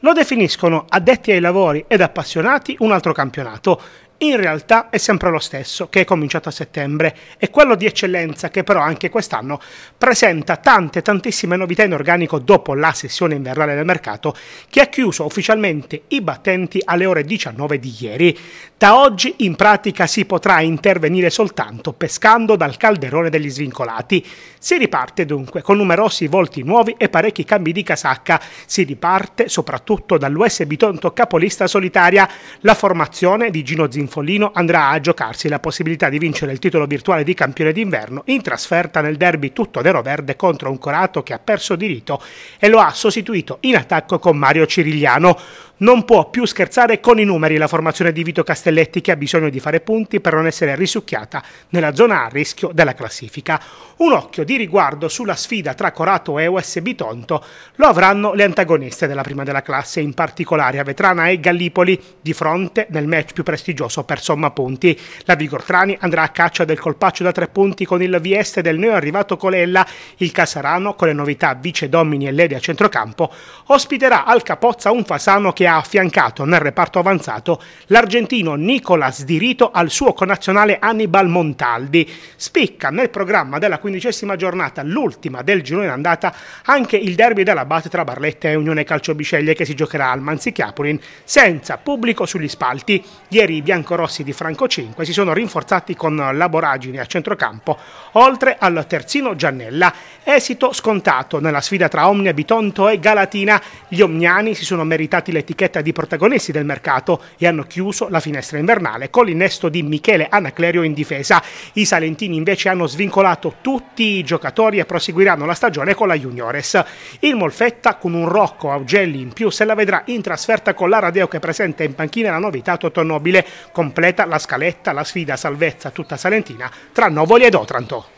Lo definiscono addetti ai lavori ed appassionati un altro campionato in realtà è sempre lo stesso che è cominciato a settembre, è quello di eccellenza che però anche quest'anno presenta tante tantissime novità in organico dopo la sessione invernale del mercato che ha chiuso ufficialmente i battenti alle ore 19 di ieri. Da oggi in pratica si potrà intervenire soltanto pescando dal calderone degli svincolati. Si riparte dunque con numerosi volti nuovi e parecchi cambi di casacca. Si riparte soprattutto dall'US Bitonto capolista solitaria, la formazione di Gino Zinzino Solferino-Follino andrà a giocarsi la possibilità di vincere il titolo virtuale di campione d'inverno in trasferta nel derby tutto nero-verde contro un Corato che ha perso diritto e lo ha sostituito in attacco con Mario Cirigliano. Non può più scherzare con i numeri la formazione di Vito Castelletti che ha bisogno di fare punti per non essere risucchiata nella zona a rischio della classifica. Un occhio di riguardo sulla sfida tra Corato e USB Tonto lo avranno le antagoniste della prima della classe, in particolare a Vetrana e Gallipoli, di fronte nel match più prestigioso perso per somma punti. La Vigortrani andrà a caccia del colpaccio da tre punti con il Vieste del neo arrivato Colella. Il Casarano, con le novità vice domini e lede a centrocampo, ospiterà al Capozza un Fasano che ha affiancato nel reparto avanzato l'argentino Nicolas Dirito al suo connazionale Annibal Montaldi. Spicca nel programma della quindicesima giornata, l'ultima del girone andata, anche il derby della Bate tra Barletta e Unione Calcio Calciobisceglie che si giocherà al Manzichiapurin senza pubblico sugli spalti. Ieri i bianco biancorossi di Franco 5 si sono rinforzati con laboragini a centrocampo, oltre al terzino Giannella. Esito scontato nella sfida tra Omnia Bitonto e Galatina. Gli Omniani si sono meritati l'etichetta di protagonisti del mercato e hanno chiuso la finestra invernale con l'innesto di Michele Anaclerio in difesa. I Salentini invece hanno svincolato tutti i giocatori e proseguiranno la stagione con la Juniores. Il Molfetta con un Rocco Augelli in più se la vedrà in trasferta con la Radeo che presenta in panchina la novità Totonobile completa la scaletta, la sfida salvezza tutta salentina tra Novoli ed Otranto.